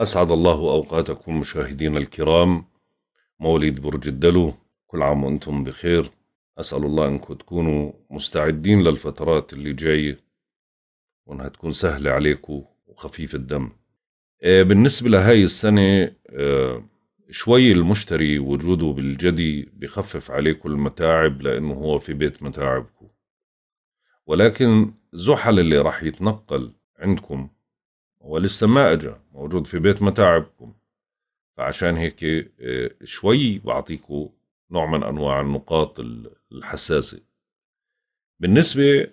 أسعد الله أوقاتكم مشاهدينا الكرام موليد برج الدلو كل عام وأنتم بخير أسأل الله أنكم تكونوا مستعدين للفترات اللي جاية وأنها تكون سهلة عليكم وخفيف الدم آه، بالنسبة لهاي السنة آه، شوي المشتري وجوده بالجدي بخفف عليكم المتاعب لأنه هو في بيت متاعبكم ولكن زحل اللي راح يتنقل عندكم ولسه ما اجى موجود في بيت متاعبكم فعشان هيك آه، شوي بعطيكم نوع من انواع النقاط الحساسه بالنسبه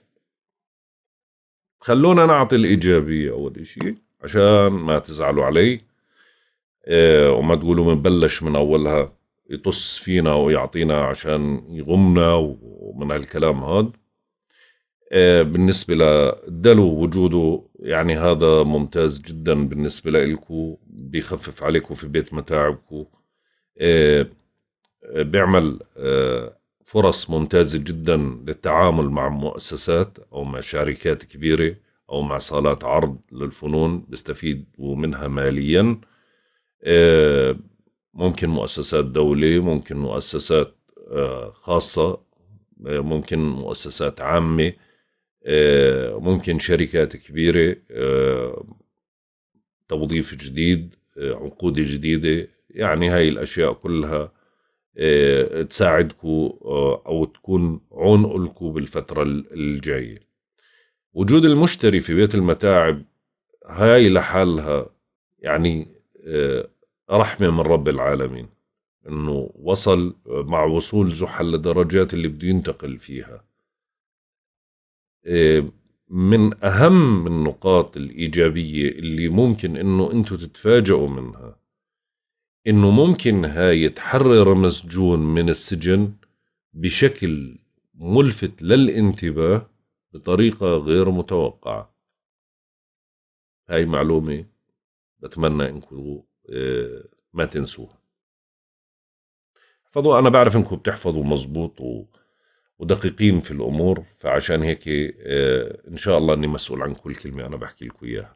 خلونا نعطي الايجابيه اول اشي عشان ما تزعلوا علي آه، وما تقولوا من بلش من اولها يطص فينا ويعطينا عشان يغمنا ومن هالكلام هذا آه، بالنسبة لدلو وجوده يعني هذا ممتاز جدا بالنسبة لإلكو بيخفف عليكو في بيت متاعبكو آه، آه، بيعمل فرص ممتازة جدا للتعامل مع مؤسسات أو مع شركات كبيرة أو مع صالات عرض للفنون بيستفيد منها ماليا ممكن مؤسسات دولة ممكن مؤسسات خاصة ممكن مؤسسات عامة آه، ممكن شركات كبيرة آه، توظيف جديد آه، عقود جديدة يعني هاي الأشياء كلها تساعدكم أو تكون عون لكم بالفترة الجاية وجود المشتري في بيت المتاعب هاي لحالها يعني رحمة من رب العالمين انه وصل مع وصول زحل لدرجات اللي بده ينتقل فيها من أهم النقاط الإيجابية اللي ممكن إنه أنتوا تتفاجئوا منها إنه ممكن هاي تحرر مسجون من السجن بشكل ملفت للانتباه بطريقة غير متوقعة هاي معلومة بتمنى إنكم آه، ما تنسوها احفظوا أنا بعرف إنكم بتحفظوا مزبوط و... ودقيقين في الامور فعشان هيك آه، ان شاء الله اني مسؤول عن كل كلمه انا بحكي لكم اياها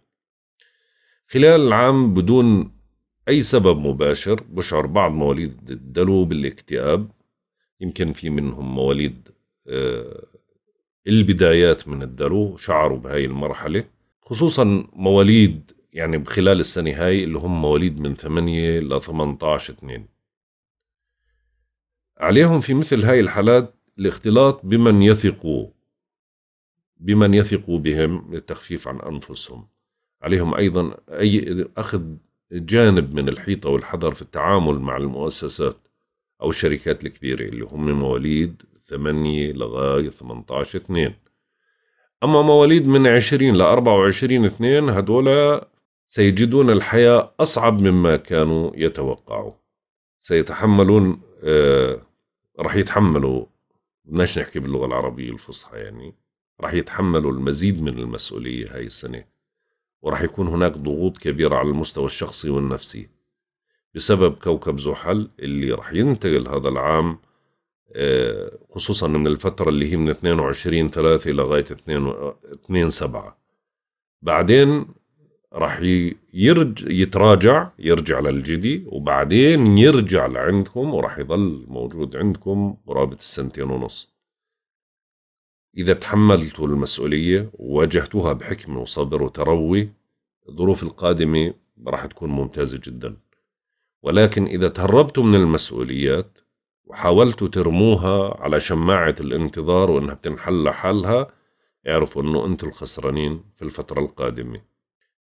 خلال العام بدون اي سبب مباشر بشعر بعض مواليد الدلو بالاكتئاب يمكن في منهم مواليد آه، البدايات من الدلو شعروا بهاي المرحله خصوصا مواليد يعني بخلال السنه هاي اللي هم مواليد من 8 ل 18 2 عليهم في مثل هاي الحالات الاختلاط بمن يثقوا بمن يثقوا بهم للتخفيف عن أنفسهم عليهم أيضا أي أخذ جانب من الحيطة والحذر في التعامل مع المؤسسات أو الشركات الكبيرة اللي هم مواليد 8 لغاية 18 2 أما مواليد من 20 ل 24 2 هدول سيجدون الحياة أصعب مما كانوا يتوقعوا سيتحملون آه رح يتحملوا بدناش نحكي باللغة العربية الفصحى يعني رح يتحملوا المزيد من المسؤولية هاي السنة ورح يكون هناك ضغوط كبيرة على المستوى الشخصي والنفسي بسبب كوكب زحل اللي رح ينتقل هذا العام آه، خصوصا من الفترة اللي هي من 22 3 لغاية 2 2 7 بعدين راح يرج يتراجع يرجع للجدي وبعدين يرجع لعندكم وراح يظل موجود عندكم قرابة السنتين ونص إذا تحملتوا المسؤولية وواجهتوها بحكمة وصبر وتروي الظروف القادمة راح تكون ممتازة جدا ولكن إذا تهربتوا من المسؤوليات وحاولتوا ترموها على شماعة الانتظار وإنها بتنحل لحالها اعرفوا إنه أنتوا الخسرانين في الفترة القادمة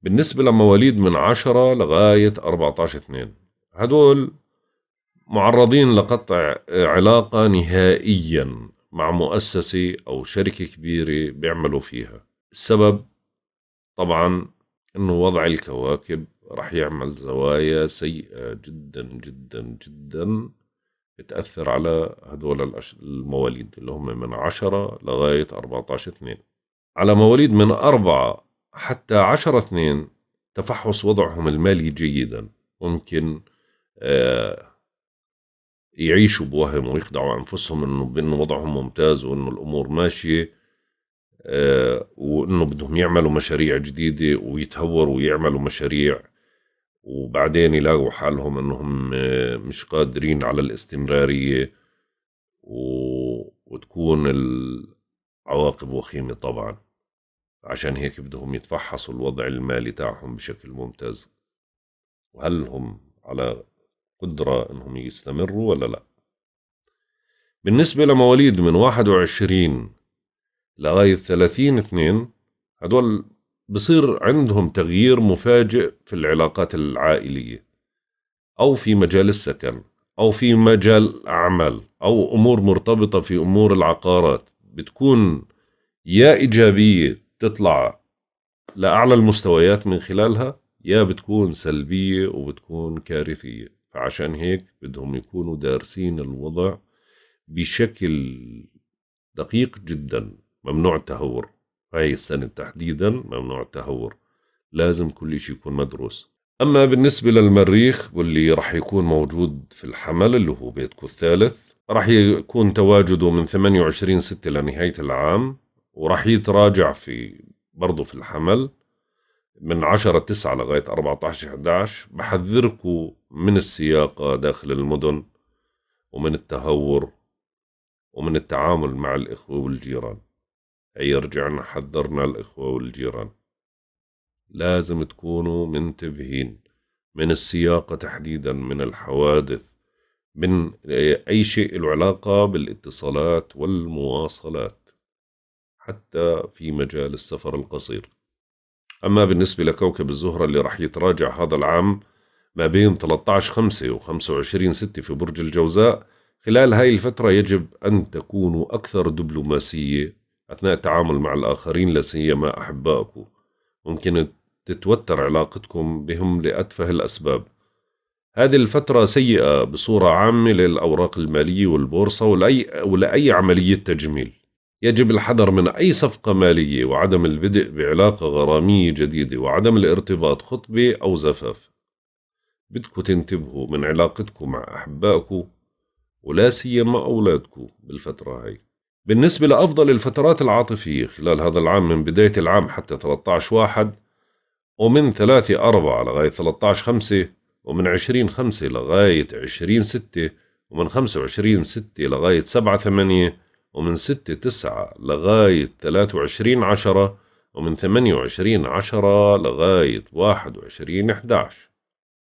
بالنسبة لمواليد من 10 لغاية 14 2 هدول معرضين لقطع علاقة نهائيا مع مؤسسة أو شركة كبيرة بيعملوا فيها السبب طبعا أنه وضع الكواكب رح يعمل زوايا سيئة جدا جدا جدا بتأثر على هدول المواليد اللي هم من 10 لغاية 14 2 على مواليد من 4 حتى عشرة اثنين تفحص وضعهم المالي جيدا ممكن آه، يعيشوا بوهم ويخدعوا أنفسهم أنه بأنه وضعهم ممتاز وأنه الأمور ماشية آه، وأنه بدهم يعملوا مشاريع جديدة ويتهوروا ويعملوا مشاريع وبعدين يلاقوا حالهم أنهم آه، مش قادرين على الاستمرارية وتكون العواقب وخيمة طبعاً عشان هيك بدهم يتفحصوا الوضع المالي تاعهم بشكل ممتاز وهل هم على قدرة انهم يستمروا ولا لا بالنسبة لمواليد من 21 لغاية 30 2 هدول بصير عندهم تغيير مفاجئ في العلاقات العائلية أو في مجال السكن أو في مجال أعمال أو أمور مرتبطة في أمور العقارات بتكون يا إيجابية تطلع لأعلى المستويات من خلالها يا بتكون سلبية وبتكون كارثية فعشان هيك بدهم يكونوا دارسين الوضع بشكل دقيق جدا ممنوع التهور هاي السنة تحديدا ممنوع التهور لازم كل شيء يكون مدروس أما بالنسبة للمريخ واللي راح يكون موجود في الحمل اللي هو بيتكو الثالث راح يكون تواجده من 28 6 لنهاية العام وراح يتراجع في برضه في الحمل من 10 9 لغاية 14 11 بحذركم من السياقة داخل المدن ومن التهور ومن التعامل مع الإخوة والجيران هي رجعنا حذرنا الإخوة والجيران لازم تكونوا منتبهين من السياقة تحديدا من الحوادث من أي شيء له علاقة بالاتصالات والمواصلات حتى في مجال السفر القصير أما بالنسبة لكوكب الزهرة اللي رح يتراجع هذا العام ما بين 13 5 و 25 6 في برج الجوزاء خلال هاي الفترة يجب أن تكونوا أكثر دبلوماسية أثناء التعامل مع الآخرين لسيما أحبائكم ممكن تتوتر علاقتكم بهم لأتفه الأسباب هذه الفترة سيئة بصورة عامة للأوراق المالية والبورصة ولأي, ولأي عملية تجميل يجب الحذر من أي صفقة مالية وعدم البدء بعلاقة غرامية جديدة وعدم الارتباط خطبة أو زفاف بدكم تنتبهوا من علاقتكم مع أحبائكم ولا سيما أولادكم بالفترة هاي بالنسبة لأفضل الفترات العاطفية خلال هذا العام من بداية العام حتى 13 واحد ومن 3 أربعة لغاية 13 خمسة ومن 20 خمسة لغاية 20 ستة ومن 25 ستة لغاية 7 8 ومن 6 9 لغاية 23 10 ومن 28 10 لغاية 21 11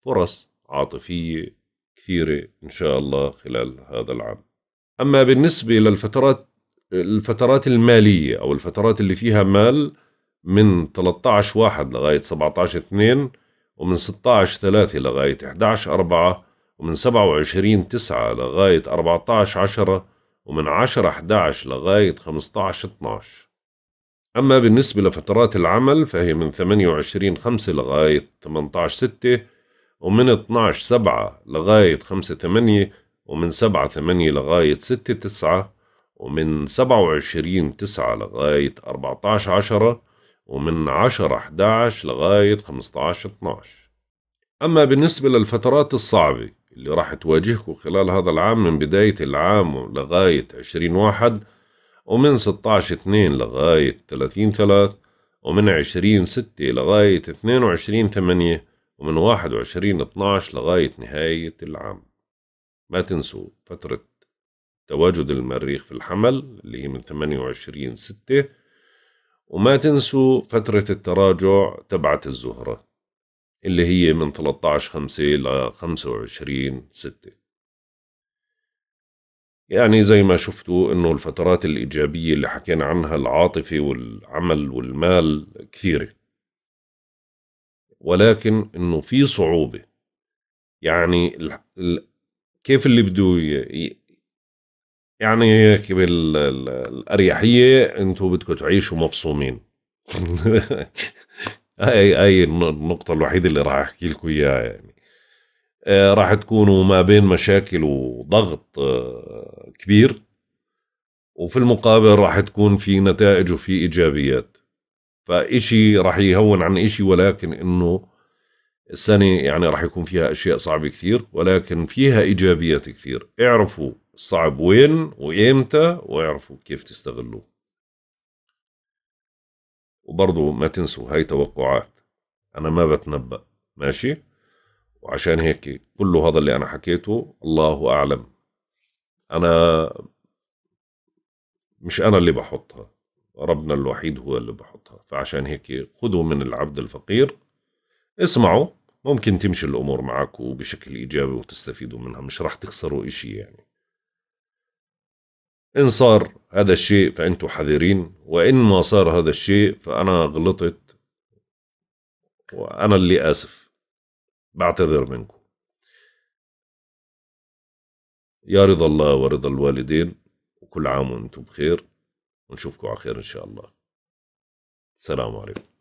فرص عاطفية كثيرة إن شاء الله خلال هذا العام أما بالنسبة للفترات الفترات المالية أو الفترات اللي فيها مال من 13 1 لغاية 17 2 ومن 16 3 لغاية 11 4 ومن 27 9 لغاية 14 10 ومن 10 11 لغاية 15 12 أما بالنسبة لفترات العمل فهي من 28 5 لغاية 18 6 ومن 12 7 لغاية 5 8 ومن 7 8 لغاية 6 9 ومن 27 9 لغاية 14 10 ومن 10 11 لغاية 15 12 أما بالنسبة للفترات الصعبة اللي راح تواجهكم خلال هذا العام من بداية العام لغاية عشرين واحد ومن 16 2 لغاية 30 3 ومن 20 6 لغاية 22 8 ومن 21 12 لغاية نهاية العام ما تنسوا فترة تواجد المريخ في الحمل اللي هي من 28 6 وما تنسوا فترة التراجع تبعت الزهرة اللي هي من 13 5 ل 25 6 يعني زي ما شفتوا انه الفترات الإيجابية اللي حكينا عنها العاطفة والعمل والمال كثيرة ولكن انه في صعوبة يعني الـ الـ كيف اللي بده يعني هيك بالاريحيه انتم بدكم تعيشوا مفصومين هاي هاي النقطة الوحيدة اللي راح أحكي لكم إياها يعني آه، راح تكونوا ما بين مشاكل وضغط آه، كبير وفي المقابل راح تكون في نتائج وفي إيجابيات فإشي راح يهون عن إشي ولكن إنه السنة يعني راح يكون فيها أشياء صعبة كثير ولكن فيها إيجابيات كثير اعرفوا الصعب وين وإمتى واعرفوا كيف تستغلوه وبرضه ما تنسوا هاي توقعات أنا ما بتنبأ ماشي وعشان هيك كل هذا اللي أنا حكيته الله أعلم أنا مش أنا اللي بحطها ربنا الوحيد هو اللي بحطها فعشان هيك خذوا من العبد الفقير اسمعوا ممكن تمشي الأمور معك وبشكل إيجابي وتستفيدوا منها مش راح تخسروا إشي يعني إن صار هذا الشيء فأنتوا حذرين وإن ما صار هذا الشيء فأنا غلطت وأنا اللي آسف بعتذر منكم يا رضا الله ورضا الوالدين وكل عام وانتم بخير ونشوفكم على خير إن شاء الله السلام عليكم